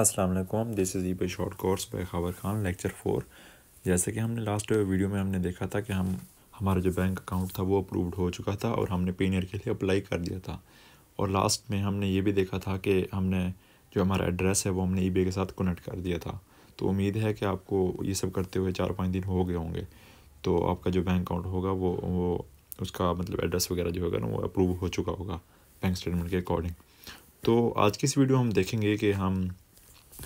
अस्सलाम वालेकुम this is E by short course by Khabar Khan lecture four जैसे कि हमने लास्ट वीडियो में हमने देखा था कि हम हमारा जो बैंक अकाउंट था वो अप्रूव्ड हो चुका था और हमने पेनियर के लिए अप्लाई कर दिया था और लास्ट में हमने ये भी देखा था कि हमने जो हमारा एड्रेस है वो हमने ई के साथ कनेक्ट कर दिया था तो उम्मीद है कि आपको ये सब करते हुए चार पाँच दिन हो गए होंगे तो आपका जो बैंक अकाउंट होगा वो वो उसका मतलब एड्रेस वगैरह जो होगा ना वो अप्रूव हो चुका होगा बैंक स्टेटमेंट के अकॉर्डिंग तो आज की इस वीडियो हम देखेंगे कि हम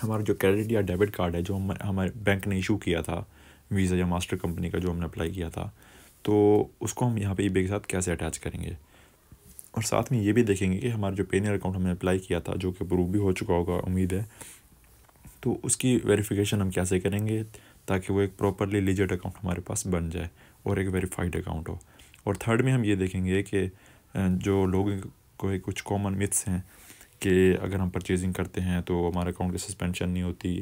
हमारा जो क्रेडिट या डेबिट कार्ड है जो हम हमारे बैंक ने इशू किया था वीज़ा या मास्टर कंपनी का जो हमने अप्लाई किया था तो उसको हम यहाँ पे ई के साथ कैसे अटैच करेंगे और साथ में ये भी देखेंगे कि हमारा जो पेनियर अकाउंट हमने अप्लाई किया था जो कि अप्रूव भी हो चुका होगा उम्मीद है तो उसकी वेरिफिकेशन हम कैसे करेंगे ताकि वो एक प्रॉपरली लिजिट अकाउंट हमारे पास बन जाए और एक वेरीफाइड अकाउंट हो और थर्ड में हम ये देखेंगे कि जो लोगों को कुछ कॉमन मिथ्स हैं कि अगर हम परचेजिंग करते हैं तो हमारे अकाउंट की सस्पेंशन नहीं होती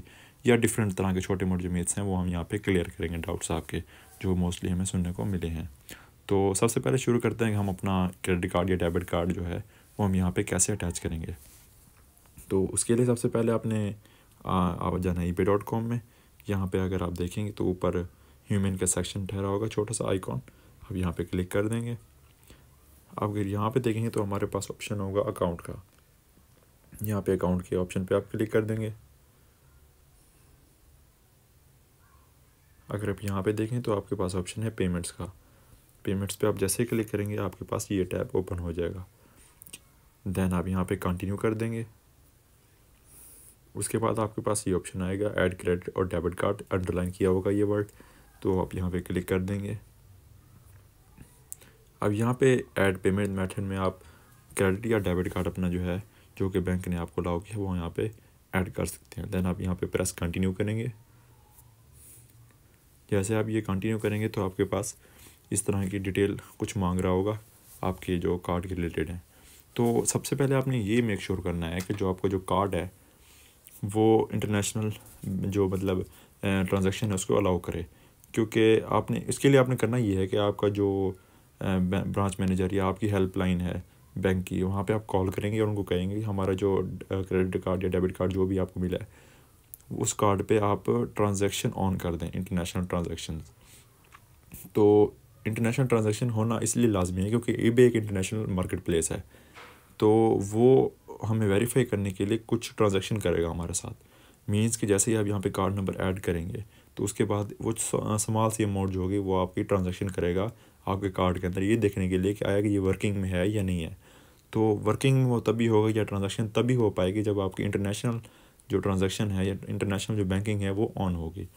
या डिफरेंट तरह के छोटे मोटे मेथ्स हैं वो हम यहाँ पे क्लियर करेंगे डाउट्स आपके जो मोस्टली हमें सुनने को मिले हैं तो सबसे पहले शुरू करते हैं कि हम अपना क्रेडिट कार्ड या डेबिट कार्ड जो है वो हम यहाँ पे कैसे अटैच करेंगे तो उसके लिए सबसे पहले आपने आप जाना ई पे डॉट कॉम में यहाँ पर अगर आप देखेंगे तो ऊपर ह्यूमन का सेक्शन ठहरा होगा छोटा सा आइकॉन आप यहाँ पे क्लिक कर देंगे अब अगर यहाँ पे देखेंगे तो हमारे पास ऑप्शन होगा अकाउंट का यहाँ पे अकाउंट के ऑप्शन पे आप क्लिक कर देंगे अगर आप यहाँ पे देखें तो आपके पास ऑप्शन है पेमेंट्स का पेमेंट्स पे आप जैसे क्लिक करेंगे आपके पास ये टैब ओपन हो जाएगा देन आप यहाँ पे कंटिन्यू कर देंगे उसके बाद आपके पास ये ऑप्शन आएगा ऐड क्रेडिट और डेबिट कार्ड अंडरलाइन किया होगा ये वर्ड तो आप यहाँ पे क्लिक कर देंगे अब यहाँ पे ऐड पेमेंट मेथड में आप क्रेडिट या डेबिट कार्ड अपना जो है जो कि बैंक ने आपको लाओ किया वो यहाँ पे ऐड कर सकते हैं देन आप यहाँ पे प्रेस कंटिन्यू करेंगे जैसे आप ये कंटिन्यू करेंगे तो आपके पास इस तरह की डिटेल कुछ मांग रहा होगा आपके जो कार्ड के रिलेटेड हैं तो सबसे पहले आपने ये मेक श्योर करना है कि जो आपका जो कार्ड है वो इंटरनेशनल जो मतलब ट्रांजेक्शन है उसको अलाउ करे क्योंकि आपने इसके लिए आपने करना ये है कि आपका जो ब्रांच मैनेजर या आपकी हेल्पलाइन है बैंक की वहाँ पे आप कॉल करेंगे और उनको कहेंगे कि हमारा जो क्रेडिट कार्ड या डेबिट कार्ड जो भी आपको मिला है उस कार्ड पे आप ट्रांजैक्शन ऑन कर दें इंटरनेशनल ट्रांजैक्शन तो इंटरनेशनल ट्रांजैक्शन होना इसलिए लाजमी है क्योंकि ई एक इंटरनेशनल मार्केट प्लेस है तो वो हमें वेरीफाई करने के लिए कुछ ट्रांजेक्शन करेगा हमारे साथ मीन्स कि जैसे ही आप यहाँ पर कार्ड नंबर ऐड करेंगे तो उसके बाद वो समाल सी अमाउंट जो होगी वो आपकी ट्रांजेक्शन करेगा आपके कार्ड के अंदर ये देखने के लिए कि आया कि ये वर्किंग में है या नहीं है तो वर्किंग में वो तभी होगा या ट्रांजेक्शन तभी हो पाएगी जब आपकी इंटरनेशनल जो ट्रांजेक्शन है या इंटरनेशनल जो बैंकिंग है वो ऑन होगी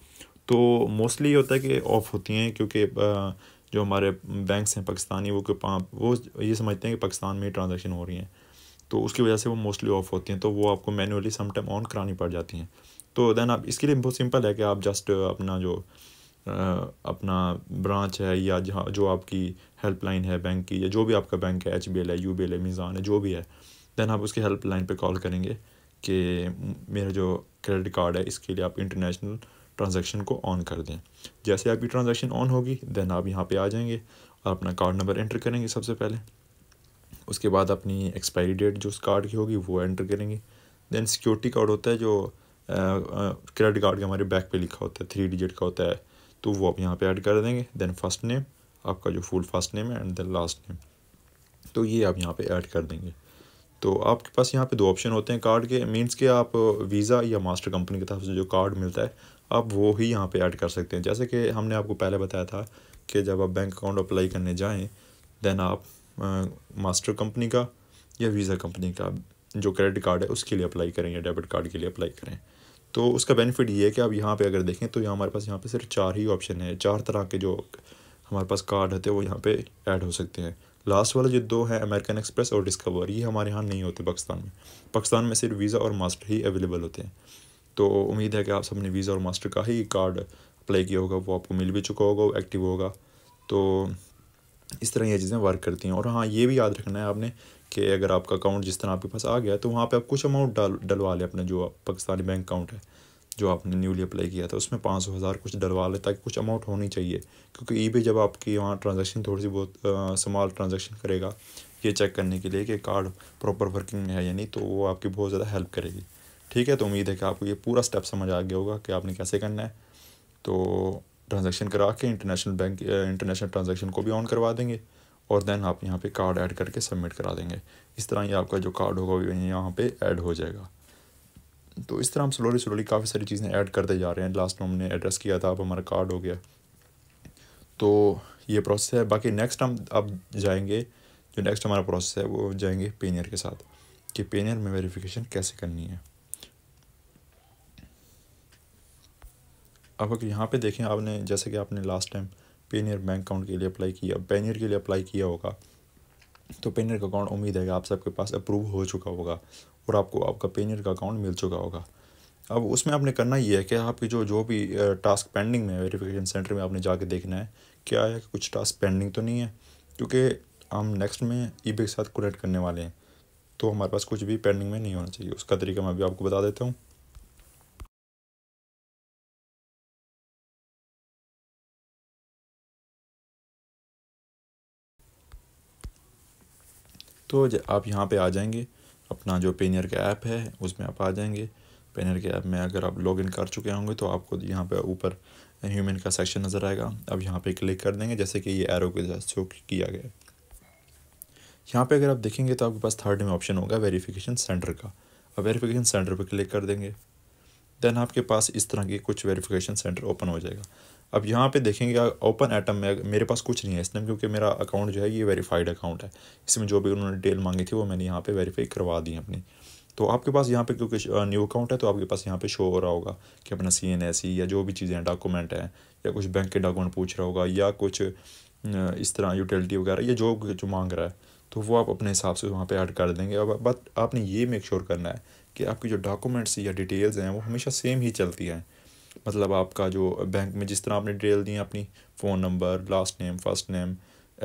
तो मोस्टली ये होता है कि ऑफ होती हैं क्योंकि जो हमारे बैंक्स हैं पाकिस्तानी वो वो ये समझते हैं कि पाकिस्तान में ट्रांजेक्शन हो रही हैं तो उसकी वजह से वो मोस्टली ऑफ होती हैं तो वो आपको मैनुअली समटाइम ऑन करानी पड़ जाती हैं तो देन आप इसके लिए बहुत सिंपल है कि आप जस्ट uh, अपना जो आ, uh, अपना ब्रांच है या जहाँ जो आपकी हेल्पलाइन है बैंक की या जो भी आपका बैंक है एच बी एल है यू बी एल है मिज़ान है जो भी है देन आप उसकी हेल्पलाइन पर कॉल करेंगे कि मेरा जो क्रेडिट कार्ड है इसके लिए आप इंटरनेशनल ट्रांजेक्शन को ऑन कर दें जैसे आपकी ट्रांजेक्शन ऑन होगी देन आप यहाँ पर आ जाएंगे और अपना कार्ड नंबर एंटर करेंगे सबसे पहले उसके बाद अपनी एक्सपायरी डेट जो उस कार्ड की होगी वो एंटर करेंगे देन सिक्योरिटी कार्ड होता है जो क्रेडिट कार्ड के हमारे बैक पे लिखा होता है थ्री डिजिट का होता है तो वो आप यहाँ पे ऐड कर देंगे देन फर्स्ट नेम आपका जो फुल फर्स्ट नेम है एंड देन लास्ट नेम तो ये आप यहाँ पे ऐड कर देंगे तो आपके पास यहाँ पे दो ऑप्शन होते हैं कार्ड के मीन्स के आप वीज़ा या मास्टर कंपनी की तरफ से जो कार्ड मिलता है आप वो ही यहाँ पे ऐड कर सकते हैं जैसे कि हमने आपको पहले बताया था कि जब आप बैंक अकाउंट अप्लाई करने जाएँ देन आप मास्टर कंपनी का या वीज़ा कंपनी का जो क्रेडिट कार्ड है उसके लिए अप्लाई करें या डेबिट कार्ड के लिए अप्लाई करें तो उसका बेनिफिट ये है कि आप यहाँ पे अगर देखें तो यहाँ हमारे पास यहाँ पे सिर्फ चार ही ऑप्शन है चार तरह के जो हमारे पास कार्ड होते हैं वो यहाँ पे ऐड हो सकते हैं लास्ट वाला जो दो है अमेरिकन एक्सप्रेस और डिस्कवर ये हमारे यहाँ नहीं होते पाकिस्तान में पाकिस्तान में सिर्फ वीज़ा और मास्टर ही अवेलेबल होते हैं तो उम्मीद है कि आप सबने वीज़ा और मास्टर का ही कार्ड अप्लाई किया होगा वो आपको मिल भी चुका होगा वो एक्टिव होगा तो इस तरह ये चीज़ें वर्क करती हैं और हाँ ये भी याद रखना है आपने कि अगर आपका अकाउंट जिस तरह आपके पास आ गया तो वहाँ पे आप कुछ अमाउंट डाल डलवा लें अपना जो पाकिस्तानी बैंक अकाउंट है जो आपने न्यूली अप्लाई किया था उसमें पाँच सौ हज़ार कुछ डलवा लें ताकि कुछ अमाउंट होनी चाहिए क्योंकि ई बी जब आपकी वहाँ ट्रांजेक्शन थोड़ी सी बहुत स्मॉल ट्रांजेक्शन करेगा ये चेक करने के लिए कि कार्ड प्रॉपर वर्किंग है या नहीं तो वो आपकी बहुत ज़्यादा हेल्प करेगी ठीक है तो उम्मीद है कि आपको ये पूरा स्टेप समझ आ गया होगा कि आपने कैसे करना है तो ट्रांजेक्शन करा के इंटरनेशनल बैंक इंटरनेशनल ट्रांजेक्शन को भी ऑन करवा देंगे और देन आप यहाँ पे कार्ड ऐड करके सबमिट करा देंगे इस तरह ये आपका जो कार्ड होगा वो यहाँ पे ऐड हो जाएगा तो इस तरह हम स्लोली स्लोली काफ़ी सारी चीज़ें ऐड करते जा रहे हैं लास्ट में हमने एड्रेस किया था अब हमारा कार्ड हो गया तो ये प्रोसेस है बाकी नेक्स्ट हम अब जाएंगे जो नेक्स्ट हमारा प्रोसेस है वो जाएंगे पेनियर के साथ कि पेनियर में वेरिफिकेशन कैसे करनी है अब अगर यहाँ पे देखें आपने जैसे कि आपने last time Payoneer bank account के लिए अप्लाई किया पेनियर के लिए अप्लाई किया होगा तो पेनियर का अकाउंट उम्मीद है कि आप सबके पास अप्रूव हो चुका होगा और आपको आपका पेनियर का अकाउंट मिल चुका होगा अब उसमें आपने करना ये है कि आपकी जो जो भी टास्क पेंडिंग में वेरिफिकेशन सेंटर में आपने जाके देखना है क्या है कुछ टास्क पेंडिंग तो नहीं है क्योंकि हम नेक्स्ट में ई के साथ कनेक्ट करने वाले हैं तो हमारे पास कुछ भी पेंडिंग में नहीं होना चाहिए उसका तरीका मैं अभी आपको बता देता हूँ तो आप यहाँ पे आ जाएंगे अपना जो पेनियर का ऐप है उसमें आप आ जाएंगे पेनियर के ऐप में अगर आप लॉगिन कर चुके होंगे तो आपको यहाँ पे ऊपर ह्यूमन का सेक्शन नज़र आएगा अब यहाँ पे क्लिक कर देंगे जैसे कि ये एरो के जैसे शो किया गया है यहाँ पे अगर आप देखेंगे तो आपके पास थर्ड में ऑप्शन होगा वेरीफिकेशन सेंटर का अब वेरीफिकेशन सेंटर पर क्लिक कर देंगे देन आपके पास इस तरह के कुछ वेरीफिकेशन सेंटर ओपन हो जाएगा अब यहाँ पे देखेंगे ओपन आइटम में मेरे पास कुछ नहीं है टाइम क्योंकि मेरा अकाउंट जो है ये वेरीफाइड अकाउंट है इसमें जो भी उन्होंने डिटेल मांगी थी वो मैंने यहाँ पे वेरीफाई करवा दी अपनी तो आपके पास यहाँ पे क्योंकि न्यू अकाउंट है तो आपके पास यहाँ पे शो हो रहा होगा कि अपना सी एन एस या जो भी चीज़ें हैं डॉक्यूमेंट हैं या कुछ बैंक के डॉक्यूमेंट पूछ रहा होगा या कुछ इस तरह यूटिलिटी वगैरह या जो जो मांग रहा है तो वो आप अपने हिसाब से वहाँ पर ऐड कर देंगे अब बट आपने ये मेक श्योर करना है कि आपकी जो डॉक्यूमेंट्स या डिटेल्स हैं वो हमेशा सेम ही चलती हैं मतलब आपका जो बैंक में जिस तरह आपने डिटेल दी अपनी phone number last name first name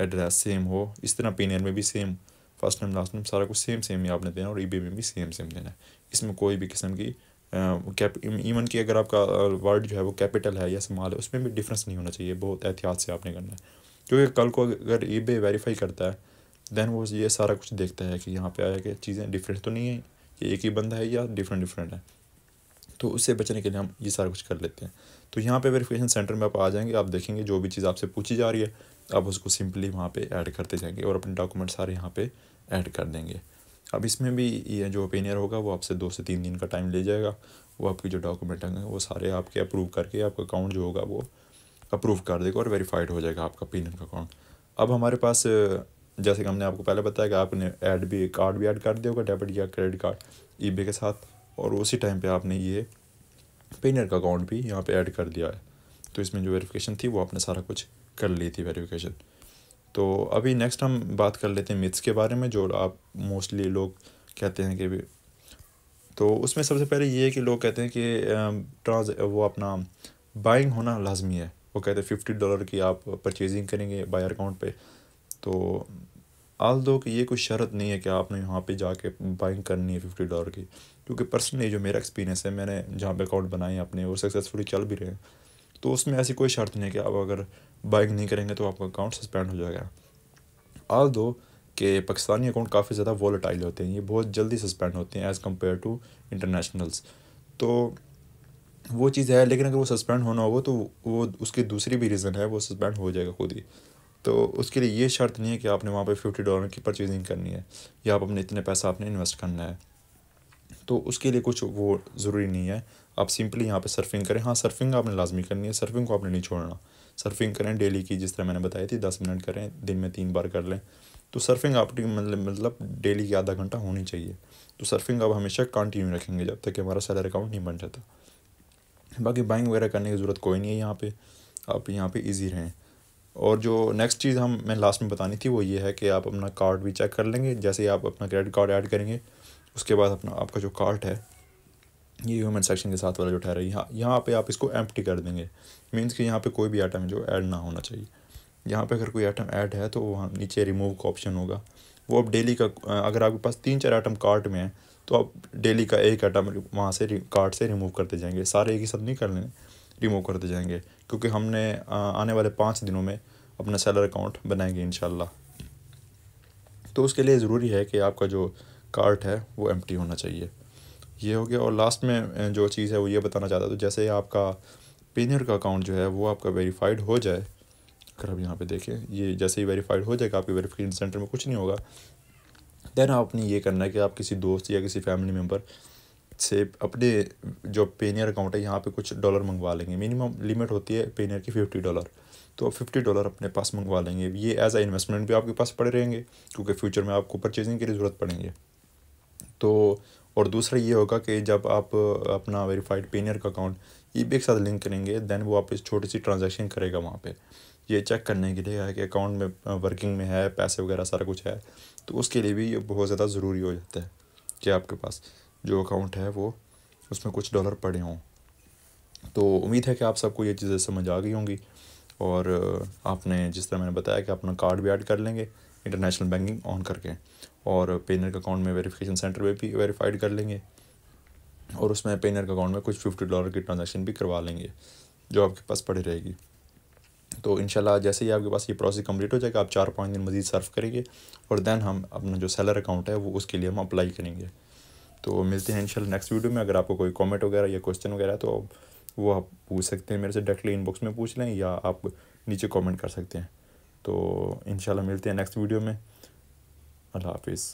address same हो इस तरह पीनियर में भी same first name last name सारा कुछ सेम सेम ही आपने देना और ई में भी सेम सेम देना है इसमें कोई भी किस्म की कैप इवन कि अगर आपका वर्ड जो है वो कैपिटल है या समाल है उसमें भी डिफरेंस नहीं होना चाहिए बहुत एहतियात से आपने करना है क्योंकि कल को अगर ई बे वेरीफाई करता है दैन वो ये सारा कुछ देखता है कि यहाँ पे आया कि चीज़ें डिफरेंट तो नहीं है कि एक ही बंदा है या डिफरेंट डिफरेंट है तो उससे बचने के लिए हम ये सारा कुछ कर लेते हैं तो यहाँ पे वेरिफिकेशन सेंटर में आप आ जाएंगे आप देखेंगे जो भी चीज़ आपसे पूछी जा रही है आप उसको सिंपली वहाँ पे ऐड करते जाएंगे और अपने डॉक्यूमेंट सारे यहाँ पे ऐड कर देंगे अब इसमें भी ये जो ओपिनियर होगा वो आपसे दो से तीन दिन का टाइम ले जाएगा वो आपके जो डॉक्यूमेंट होंगे वो सारे आपके अप्रूव करके आपका अकाउंट जो होगा वो अप्रूव कर देगा और वेरीफाइड हो जाएगा आपका पीनर का अकाउंट अब हमारे पास जैसे कि हमने आपको पहले बताया कि आपने ऐड भी कार्ड भी ऐड कर दिया होगा डेबिट या क्रेडिट कार्ड ई के साथ और उसी टाइम पे आपने ये पेनर का अकाउंट भी यहाँ पे ऐड कर दिया है तो इसमें जो वेरिफिकेशन थी वो आपने सारा कुछ कर ली थी वेरिफिकेशन तो अभी नेक्स्ट हम बात कर लेते हैं मिथ्स के बारे में जो आप मोस्टली लोग कहते हैं कि तो उसमें सबसे पहले ये है कि लोग कहते हैं कि ट्रांस वो अपना बाइंग होना लाजमी है वो कहते हैं फिफ्टी डॉलर की आप परचेजिंग करेंगे बायर अकाउंट पे तो आल दो कि ये कोई शर्त नहीं है कि आपने यहाँ पे जाके बाइंग करनी है फिफ्टी डॉलर की क्योंकि पर्सनली जो मेरा एक्सपीरियंस है मैंने जहाँ पे अकाउंट बनाए अपने वो सक्सेसफुली चल भी रहे हैं तो उसमें ऐसी कोई शर्त नहीं है कि आप अगर बाइंग नहीं करेंगे तो आपका अकाउंट सस्पेंड हो जाएगा आल दो कि पाकिस्तानी अकाउंट काफ़ी ज़्यादा वॉलेटाइल होते हैं ये बहुत जल्दी सस्पेंड होते हैं एज़ कम्पेयर टू इंटरनेशनल्स तो वो चीज़ है लेकिन अगर वो सस्पेंड होना होगा तो वो उसकी दूसरी भी रीज़न है वो सस्पेंड हो जाएगा खुद ही तो उसके लिए ये शर्त नहीं है कि आपने वहाँ पे फिफ्टी डॉलर की परचेजिंग करनी है या आप अपने इतने पैसा आपने इन्वेस्ट करना है तो उसके लिए कुछ वो ज़रूरी नहीं है आप सिंपली यहाँ पे सर्फिंग करें हाँ सर्फिंग आपने लाजमी करनी है सर्फिंग को आपने नहीं छोड़ना सर्फिंग करें डेली की जिस तरह मैंने बताई थी दस मिनट करें दिन में तीन बार कर लें तो सर्फिंग आपकी मतलब मतलब डेली की आधा घंटा होनी चाहिए तो सर्फिंग आप हमेशा कंटिन्यू रखेंगे जब तक हमारा सैलर अकाउंट नहीं बन जाता बाकी बाइंग वगैरह करने की ज़रूरत कोई नहीं है यहाँ पर आप यहाँ पर ईजी रहें और जो नेक्स्ट चीज़ हम मैं लास्ट में बतानी थी वो ये है कि आप अपना कार्ड भी चेक कर लेंगे जैसे ही आप अपना क्रेडिट कार्ड ऐड करेंगे उसके बाद अपना आपका जो कार्ट है ये ह्यूमन सेक्शन के साथ वाला जो ठहरा है यहाँ यहाँ पर आप इसको एम्प्टी कर देंगे मीन्स कि यहाँ पर कोई भी आइटम जो ऐड ना होना चाहिए यहाँ पर अगर कोई आइटम ऐड है तो वहाँ नीचे रिमूव का ऑप्शन होगा वो आप डेली का अगर आपके पास तीन चार आइटम कार्ट में है तो आप डेली का एक आइटम वहाँ से कार्ट से रिमूव करते जाएंगे सारे एक ही साथ नहीं कर लेने रिमूव करते जाएंगे क्योंकि हमने आने वाले पाँच दिनों में अपना सैलर अकाउंट बनाएंगे इन तो उसके लिए ज़रूरी है कि आपका जो कार्ट है वो एम होना चाहिए ये हो गया और लास्ट में जो चीज़ है वो ये बताना चाहता तो जैसे आपका पेनियर का अकाउंट जो है वो आपका वेरीफाइड हो जाए अगर आप यहाँ पे देखें ये जैसे ही वेरीफाइड हो जाएगा आपके वेरीफिकेशन सेंटर में कुछ नहीं होगा देन आपने ये करना है कि आप किसी दोस्त या किसी फैमिली मेम्बर से अपने जो पेनियर अकाउंट है यहाँ पे कुछ डॉलर मंगवा लेंगे मिनिमम लिमिट होती है पेनियर की फिफ्टी डॉलर तो फिफ्टी डॉलर अपने पास मंगवा लेंगे ये एज आ इन्वेस्टमेंट भी आपके पास पड़े रहेंगे क्योंकि फ्यूचर में आपको परचेजिंग की ज़रूरत पड़ेंगे तो और दूसरा ये होगा कि जब आप अपना वेरीफाइड पेनियर का अकाउंट ये भी एक साथ लिंक करेंगे देन वो आप इस छोटी सी ट्रांजेक्शन करेगा वहाँ पर ये चेक करने के लिए है कि अकाउंट में वर्किंग में है पैसे वगैरह सारा कुछ है तो उसके लिए भी ये बहुत ज़्यादा ज़रूरी हो जाता है कि आपके पास जो अकाउंट है वो उसमें कुछ डॉलर पड़े हों तो उम्मीद है कि आप सबको ये चीज़ें समझ आ गई होंगी और आपने जिस तरह मैंने बताया कि अपना कार्ड भी ऐड कर लेंगे इंटरनेशनल बैंकिंग ऑन करके और पेनर के अकाउंट में वेरिफिकेशन सेंटर पे भी वेरीफाइड कर लेंगे और उसमें पेनर के अकाउंट में कुछ फिफ्टी डॉलर की ट्रांजेक्शन भी करवा लेंगे जो आपके पास पड़ी रहेगी तो इन जैसे ही आपके पास ये प्रोसेस कंप्लीट हो जाएगा आप चार पाँच दिन मज़ीद सर्व करेंगे और दैन हम अपना जो सेलर अकाउंट है वो उसके लिए हम अप्लाई करेंगे तो मिलते हैं इंशाल्लाह नेक्स्ट वीडियो में अगर आपको कोई कमेंट वगैरह या क्वेश्चन वगैरह तो वो आप पूछ सकते हैं मेरे से डायरेक्टली इनबॉक्स में पूछ लें या आप नीचे कमेंट कर सकते हैं तो इंशाल्लाह मिलते हैं नेक्स्ट वीडियो में अल्लाह हाफिज़